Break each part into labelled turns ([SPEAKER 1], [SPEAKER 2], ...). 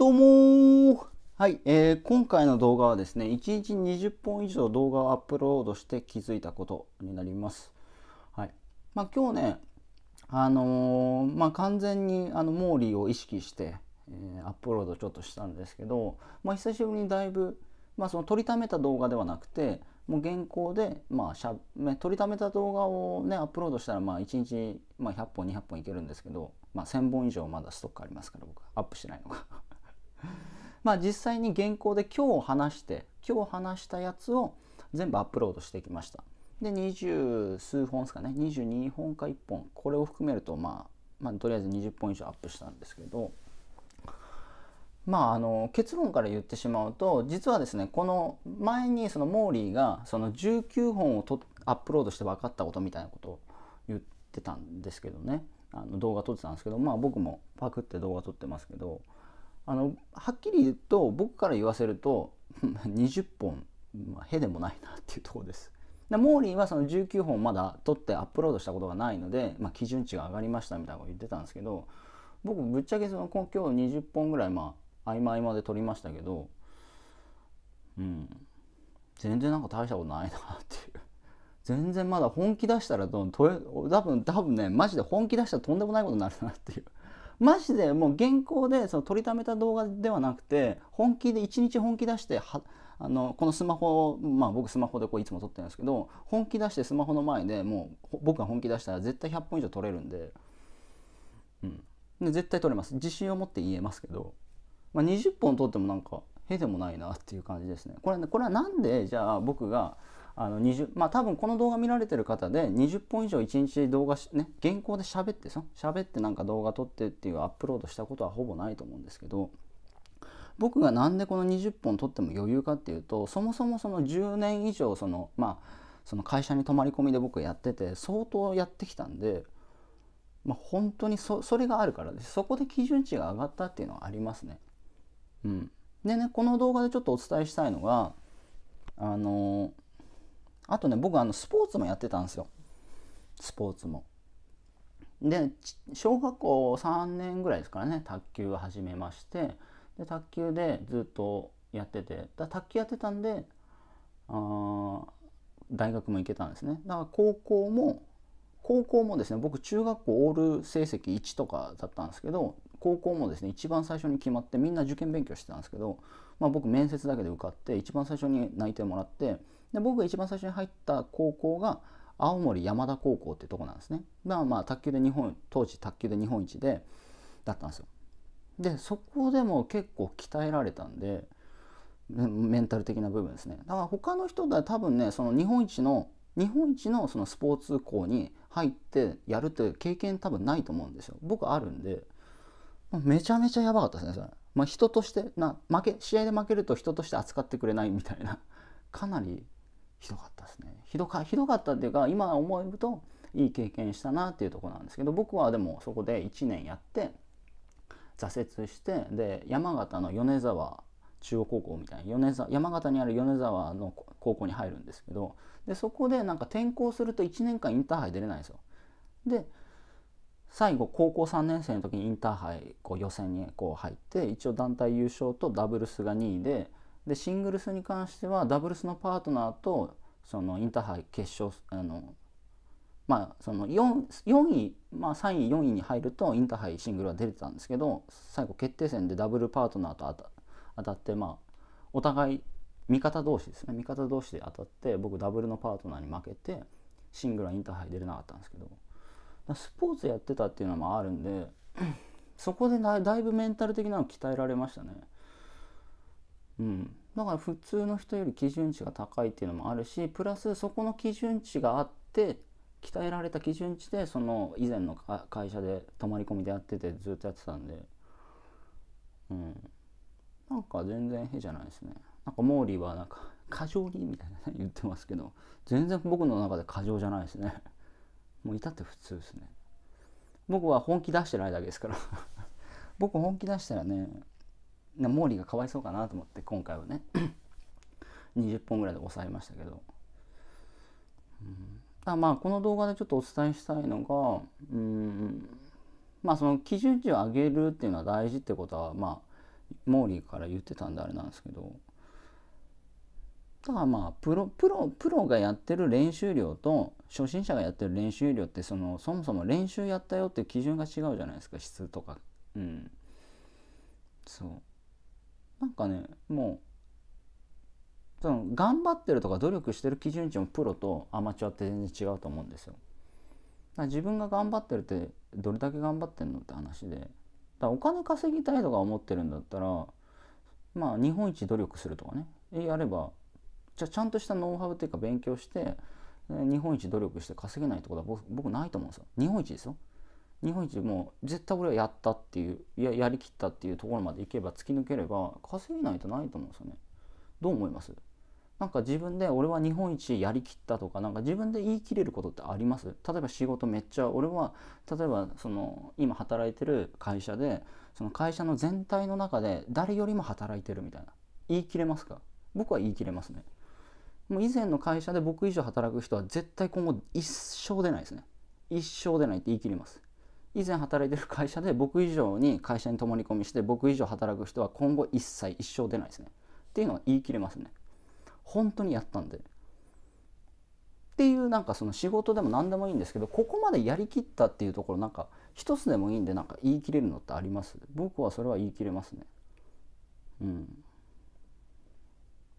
[SPEAKER 1] どうもはい、えー、今回の動画はですね、1日20本以上動画をアップロードして気づいたことになります。はい。まあ、今日ね、あのー、まあ、完全にあのモーリーを意識して、えー、アップロードちょっとしたんですけど、まあ、久しぶりにだいぶ、まあ、その撮りためた動画ではなくて、もう原稿で、まあしゃ撮りためた動画を、ね、アップロードしたら、まあ、1日、まあ、100本200本いけるんですけど、まあ、1000本以上まだストックありますから僕アップしてないのがまあ、実際に原稿で今日話して今日話したやつを全部アップロードしてきましたで20数本ですかね22本か1本これを含めると、まあ、まあとりあえず20本以上アップしたんですけどまあ、あの結論から言ってしまうと実はですねこの前にそのモーリーがその19本をとアップロードして分かったことみたいなことを言ってたんですけどねあの動画撮ってたんですけど、まあ、僕もパクって動画撮ってますけどあのはっきり言うと僕から言わせると20 本、まあ、でもないなっていうところです。でモーリーはその19本まだ取ってアップロードしたことがないので、まあ、基準値が上がりましたみたいなこと言ってたんですけど僕ぶっちゃけその今日20本ぐらいまあ合間合間で取りましたけどうん全然なんか大したことないなっていう。全然まだ本気出したらどんと多分多分ねマジで本気出したらとんでもないことになるなっていうマジでもう原稿でその撮りためた動画ではなくて本気で1日本気出してはあのこのスマホを、まあ、僕スマホでこういつも撮ってるんですけど本気出してスマホの前でもう僕が本気出したら絶対100本以上撮れるんで,、うん、で絶対撮れます自信を持って言えますけど、まあ、20本撮ってもなんかへでもないなっていう感じですねこれねこれはなんでじゃあ僕があの20まあ多分この動画見られてる方で20本以上1日動画ね原稿で喋ってさ喋ってなんか動画撮ってっていうアップロードしたことはほぼないと思うんですけど僕がなんでこの20本撮っても余裕かっていうとそもそもその10年以上そのまあその会社に泊まり込みで僕やってて相当やってきたんで、まあ、本当にそそれがあるからですそこで基準値が上がったっていうのはありますね。うん、でねこの動画でちょっとお伝えしたいのがあのあとね僕あのスポーツもやってたんですよスポーツも。で小学校3年ぐらいですからね卓球を始めましてで卓球でずっとやっててだ卓球やってたんであ大学も行けたんですねだから高校も高校もですね僕中学校オール成績1とかだったんですけど高校もですね一番最初に決まってみんな受験勉強してたんですけど、まあ、僕面接だけで受かって一番最初に内定もらってで僕が一番最初に入った高校が青森山田高校ってとこなんですね。まあまあ卓球で日本当時卓球で日本一でだったんですよ。でそこでも結構鍛えられたんでメンタル的な部分ですね。だから他の人は多分ねその日本一の日本一のそのスポーツ校に入ってやるっていう経験多分ないと思うんですよ。僕あるんでめちゃめちゃやばかったですねそれ。まあ、人としてな負け試合で負けると人として扱ってくれないみたいなかなりひどかったですねひどかひどかったっていうか今思えるといい経験したなっていうとこなんですけど僕はでもそこで1年やって挫折してで山形の米沢中央高校みたいな米沢山形にある米沢の高校に入るんですけどでそこでなんか転校すると1年間インターハイ出れないんですよ。で最後高校3年生の時にインターハイこう予選にこう入って一応団体優勝とダブルスが2位ででシングルスに関してはダブルスのパートナーとそのインターハイ決勝あのまあその 4, 4位、まあ、3位4位に入るとインターハイシングルは出てたんですけど最後決定戦でダブルパートナーと当たってまあお互い味方同士ですね味方同士で当たって僕ダブルのパートナーに負けてシングルはインターハイ出れなかったんですけどスポーツやってたっていうのもあるんでそこでだいぶメンタル的なの鍛えられましたねうんだから普通の人より基準値が高いっていうのもあるしプラスそこの基準値があって鍛えられた基準値でその以前の会社で泊まり込みでやっててずっとやってたんでうんなんか全然変じゃないですねなんかモーリーはなんか過剰にみたいな、ね、言ってますけど全然僕の中で過剰じゃないですねもういたって普通ですね僕は本気出してないだけですから僕本気出したらねモーリーがかわいそうかなと思って今回はね20 本ぐらいで抑えましたけど、うん、あまあこの動画でちょっとお伝えしたいのがうんまあその基準値を上げるっていうのは大事ってことはまあモーリーから言ってたんであれなんですけどただまあプロプロプロがやってる練習量と初心者がやってる練習量ってそのそもそも練習やったよって基準が違うじゃないですか質とかうんそうなんかねもうその頑張ってるとか努力してる基準値もプロとアマチュアって全然違うと思うんですよ。自分が頑張ってるってどれだけ頑張ってんのって話でお金稼ぎたいとか思ってるんだったらまあ日本一努力するとかねやればじゃちゃんとしたノウハウっていうか勉強して日本一努力して稼げないってことは僕ないと思うんですよ日本一ですよ日本一もう絶対俺はやったっていうややりきったっていうところまでいけば突き抜ければ稼げないとないと思うんですよね。どう思いますなんか自分で俺は日本一やりきったとかなんか自分で言い切れることってあります例えば仕事めっちゃ俺は例えばその今働いてる会社でその会社の全体の中で誰よりも働いてるみたいな言い切れますか僕は言い切れますね。もう以前の会社で僕以上働く人は絶対今後一生出ないですね。一生出ないって言い切ります。以前働いてる会社で僕以上に会社に泊まり込みして僕以上働く人は今後一切一生出ないですねっていうのは言い切れますね本当にやったんでっていうなんかその仕事でも何でもいいんですけどここまでやりきったっていうところなんか一つでもいいんでなんか言い切れるのってあります僕はそれは言い切れますねうん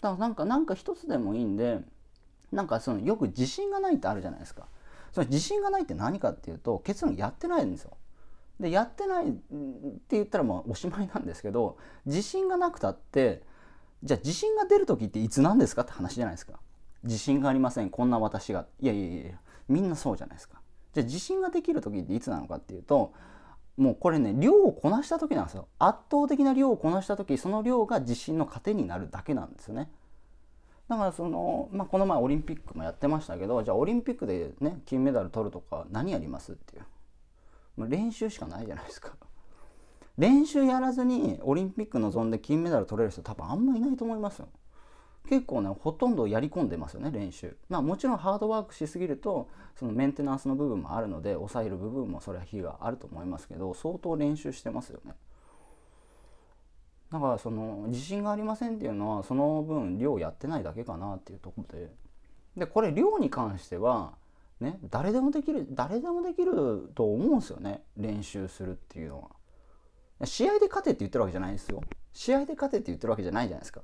[SPEAKER 1] だからなんかなんか一つでもいいんでなんかそのよく自信がないってあるじゃないですかその自信がないって何かっていうと結論やってないんですよ。でやってないって言ったらもうおしまいなんですけど自信がなくたってじゃあ自信が出る時っていつなんですかって話じゃないですか。自信がありませんこんな私がいやいやいやみんなそうじゃないですか。じゃあ自信ができる時っていつなのかっていうともうこれね量をこなした時なんですよ圧倒的な量をこなした時その量が自信の糧になるだけなんですよねだからその、まあ、この前オリンピックもやってましたけどじゃあオリンピックでね金メダル取るとか何やりますっていうま練習しかないじゃないですか練習やらずにオリンピック望んで金メダル取れる人多分あんまいないと思いますよ結構ねほとんどやり込んでますよね練習まあもちろんハードワークしすぎるとそのメンテナンスの部分もあるので抑える部分もそれは日はあると思いますけど相当練習してますよねだからその自信がありませんっていうのはその分量やってないだけかなっていうとこででこれ量に関してはね誰でもできる誰でもできると思うんですよね練習するっていうのは試合で勝てって言ってるわけじゃないですよ試合で勝てって言ってるわけじゃないじゃないですか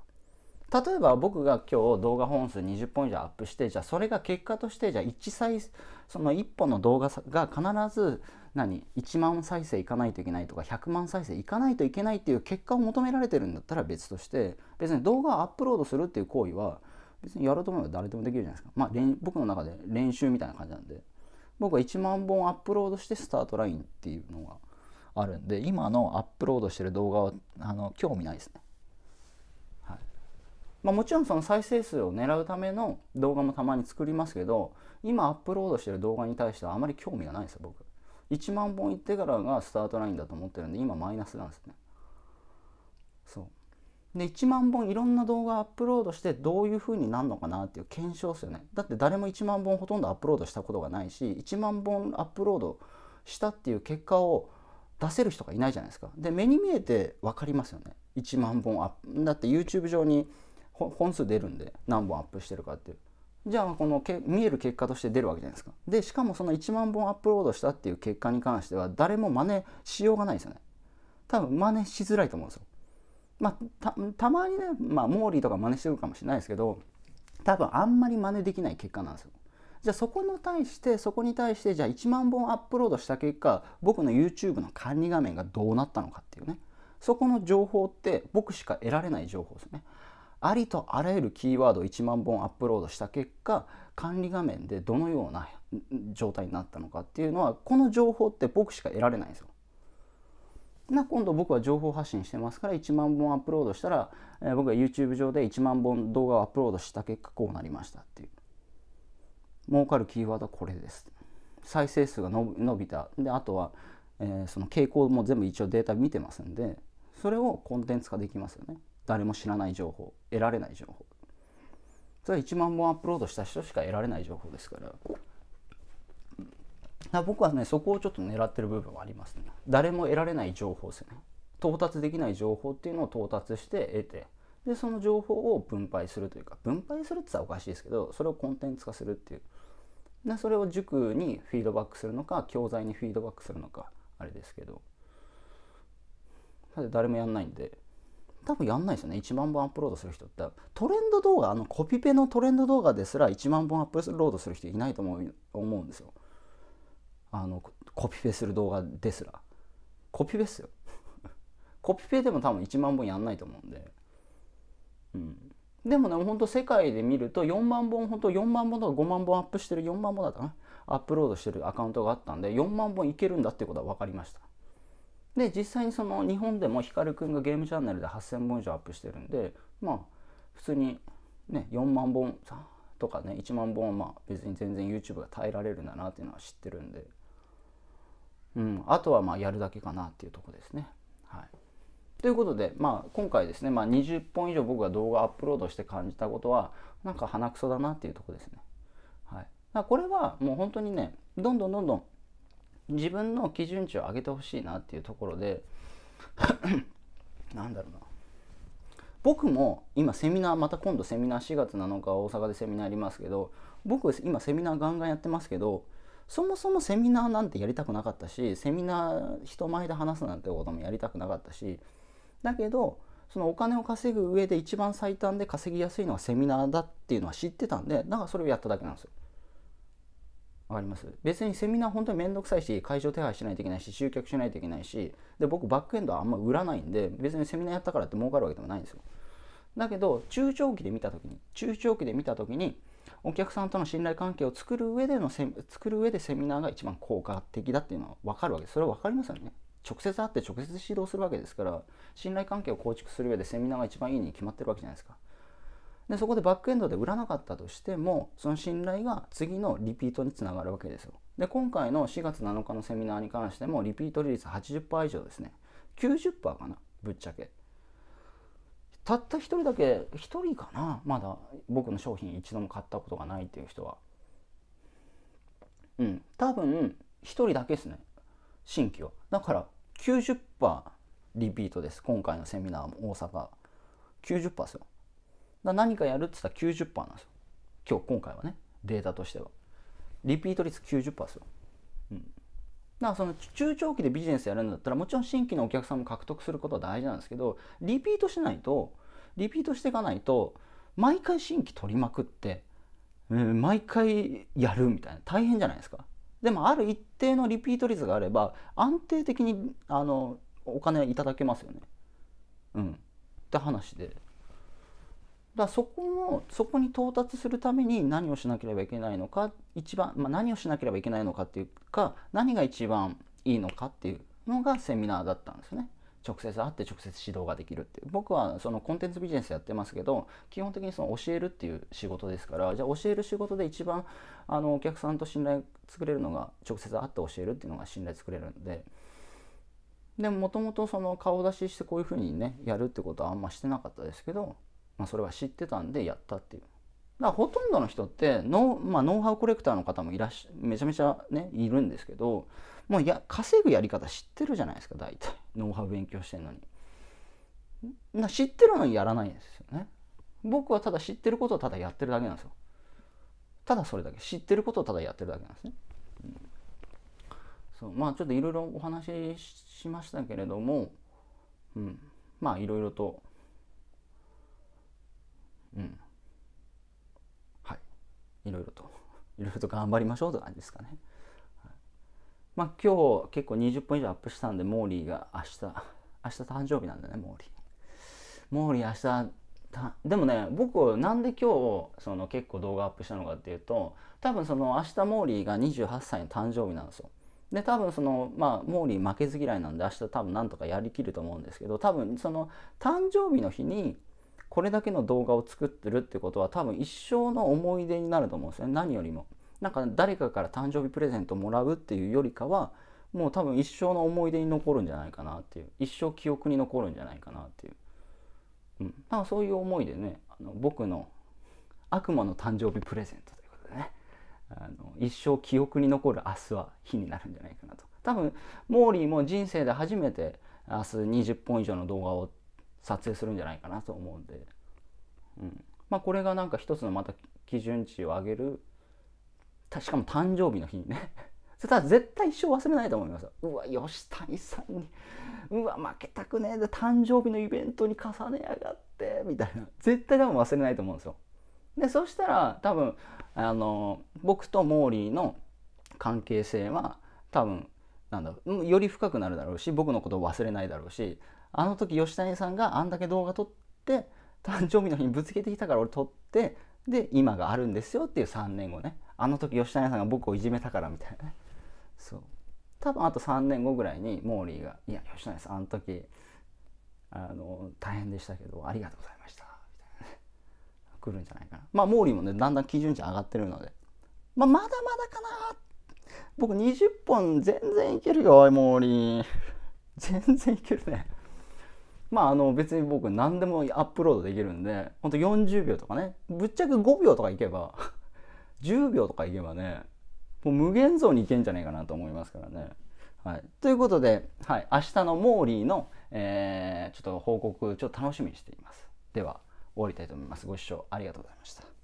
[SPEAKER 1] 例えば僕が今日動画本数20本以上アップしてじゃあそれが結果としてじゃあ1再その1本の動画が必ず何1万再生いかないといけないとか100万再生いかないといけないっていう結果を求められてるんだったら別として別に動画をアップロードするっていう行為は別にやろうと思えば誰でもできるじゃないですか、まあ、僕の中で練習みたいな感じなんで僕は1万本アップロードしてスタートラインっていうのがあるんで今のアップロードしてる動画はあの興味ないですねまあ、もちろんその再生数を狙うための動画もたまに作りますけど今アップロードしてる動画に対してはあまり興味がないんですよ僕1万本いってからがスタートラインだと思ってるんで今マイナスなんですねそうで1万本いろんな動画アップロードしてどういう風になるのかなっていう検証ですよねだって誰も1万本ほとんどアップロードしたことがないし1万本アップロードしたっていう結果を出せる人がいないじゃないですかで目に見えて分かりますよね1万本アップだって YouTube 上に本数出るんで何本アップしてるかっていうじゃあこのけ見える結果として出るわけじゃないですかでしかもその1万本アップロードしたっていう結果に関しては誰も真似しようがないですよね多分真似しづらいと思うんですよまあたまにね、まあ、モーリーとか真似してるかもしれないですけど多分あんまり真似できない結果なんですよじゃあそこに対してそこに対してじゃあ1万本アップロードした結果僕の YouTube の管理画面がどうなったのかっていうねそこの情報って僕しか得られない情報ですよねありとあらゆるキーワードを1万本アップロードした結果管理画面でどのような状態になったのかっていうのはこの情報って僕しか得られないんですよ。な今度僕は情報発信してますから1万本アップロードしたら、え僕は YouTube 上で1万本動画をアップロードした結果こうなりましたっていう儲かるキーワードはこれです再生数が伸びたであとは、えー、その傾向も全部一応データ見てますんでそれをコンテンツ化できますよね。誰も知らない情報得られない情報それは1万本アップロードした人しか得られない情報ですからだ僕はねそこをちょっと狙ってる部分はありますね誰も得られない情報ですね到達できない情報っていうのを到達して得てでその情報を分配するというか分配するって言ったらおかしいですけどそれをコンテンツ化するっていうでそれを塾にフィードバックするのか教材にフィードバックするのかあれですけどだ誰もやんないんで多分やんないですよね1万本アップロードする人ってトレンド動画あのコピペのトレンド動画ですら1万本アップロードする人いないと思う思うんですよあのコピペする動画ですらコピペっすよコピペでも多分1万本やんないと思うんでうんでもねほんと世界で見ると4万本ほんと4万本とか5万本アップしてる4万本だったかなアップロードしてるアカウントがあったんで4万本いけるんだってことは分かりましたで実際にその日本でも光くんがゲームチャンネルで8,000本以上アップしてるんでまあ普通にね4万本とかね1万本はまあ別に全然 YouTube が耐えられるんだなっていうのは知ってるんで、うん、あとはまあやるだけかなっていうとこですね。はい、ということで、まあ、今回ですね、まあ、20本以上僕が動画アップロードして感じたことはなんか鼻くそだなっていうとこですね。はい、これはもう本当にねどんどんどんどん自分の基準値を上げてほしいなっていうところで なんだろうな僕も今セミナーまた今度セミナー4月7日大阪でセミナーありますけど僕今セミナーガンガンやってますけどそもそもセミナーなんてやりたくなかったしセミナー人前で話すなんてこともやりたくなかったしだけどそのお金を稼ぐ上で一番最短で稼ぎやすいのはセミナーだっていうのは知ってたんでだからそれをやっただけなんですよ。わかります別にセミナー本当に面倒くさいし会場手配しないといけないし集客しないといけないしで僕バックエンドはあんま売らないんで別にセミナーやったからって儲かるわけでもないんですよだけど中長期で見た時に中長期で見た時にお客さんとの信頼関係を作る上でのセ作る上でセミナーが一番効果的だっていうのは分かるわけですそれは分かりますよね直接会って直接指導するわけですから信頼関係を構築する上でセミナーが一番いいに決まってるわけじゃないですかでそこでバックエンドで売らなかったとしてもその信頼が次のリピートにつながるわけですよで今回の4月7日のセミナーに関してもリピート率80%以上ですね90%かなぶっちゃけたった1人だけ1人かなまだ僕の商品一度も買ったことがないっていう人はうん多分1人だけですね新規はだから90%リピートです今回のセミナーも大阪90%ですよだ何かやるって言ったら90%なんですよ。今日、今回はね、データとしては。リピート率90%ですよ。うん。だからその中長期でビジネスやるんだったらもちろん新規のお客さんも獲得することは大事なんですけどリピートしないとリピートしていかないと毎回新規取りまくって、うん、毎回やるみたいな大変じゃないですかでもある一定のリピート率があれば安定的にあのお金いただけますよねうんって話でだそこもそこに到達するために何をしなければいけないのか一番、まあ、何をしなければいけないのかっていうか何が一番いいのかっていうのがセミナーだったんですね。直接会って直接指導ができるっていう僕はそのコンテンツビジネスやってますけど基本的にその教えるっていう仕事ですからじゃあ教える仕事で一番あのお客さんと信頼作れるのが直接会って教えるっていうのが信頼作れるんででももともとその顔出ししてこういうふうにねやるってことはあんましてなかったですけどまあ、それは知ってたんでやったっていう。だからほとんどの人ってノ,、まあ、ノウハウコレクターの方もいらっしゃめちゃめちゃねいるんですけどもうや稼ぐやり方知ってるじゃないですか大体ノウハウ勉強してるのにな知ってるのにやらないんですよね僕はただ知ってることをただやってるだけなんですよただそれだけ知ってることをただやってるだけなんですね、そうまあちょっといろいろお話ししましたけれども、うん、まあいろいろとうんはいいろいろと いろいろと頑張りましょうって感じですかね、まあ今日結構20分以上アップしたんでモーリーが明日明日誕生日なんだねモーリーモーリー明日でもね僕なんで今日その結構動画アップしたのかっていうと多分その明日モーリーが28歳の誕生日なんですよで多分そのまあモーリー負けず嫌いなんで明日多分なんとかやりきると思うんですけど多分その誕生日の日にこれだけの動画を作ってるってことは多分一生の思い出になると思うんですね何よりも。なんか誰かから誕生日プレゼントもらうっていうよりかはもう多分一生の思い出に残るんじゃないかなっていう一生記憶に残るんじゃないかなっていう、うん、なんかそういう思いでねあの僕の悪魔の誕生日プレゼントということでねあの一生記憶に残る明日は日になるんじゃないかなと多分モーリーも人生で初めて明日20本以上の動画を撮影するんじゃないかなと思うんで、うんまあ、これがなんか一つのまた基準値を上げるしかも誕生日の日にね それただ絶対一生忘れないと思いますうわ吉谷さんにうわ負けたくねえで誕生日のイベントに重ねやがってみたいな絶対多分忘れないと思うんですよでそしたら多分あの僕とモーリーの関係性は多分なんだろうより深くなるだろうし僕のことを忘れないだろうしあの時吉谷さんがあんだけ動画撮って誕生日の日にぶつけてきたから俺撮ってで今があるんですよっていう3年後ねあの時吉谷さんが僕をいじめたからみたいなねそう多分あと3年後ぐらいにモーリーが「いや吉谷さんあの時あの大変でしたけどありがとうございました」みたいなね来るんじゃないかなまあモーリーもねだんだん基準値上がってるので、まあ、まだまだかな僕20本全然いけるよモーリー全然いけるねまあ、あの別に僕何でもアップロードできるんでほんと40秒とかねぶっちゃけ5秒とかいけば10 秒とかいけばねもう無限像にいけんじゃないかなと思いますからね。はい、ということで、はい、明日のモーリーの、えー、ちょっと報告ちょっと楽しみにしています。では終わりたいと思います。ご視聴ありがとうございました。